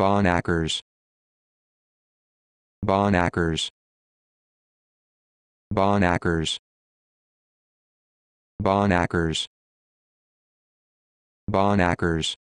Bonackers Bonackers Bonackers Bonackers Bonackers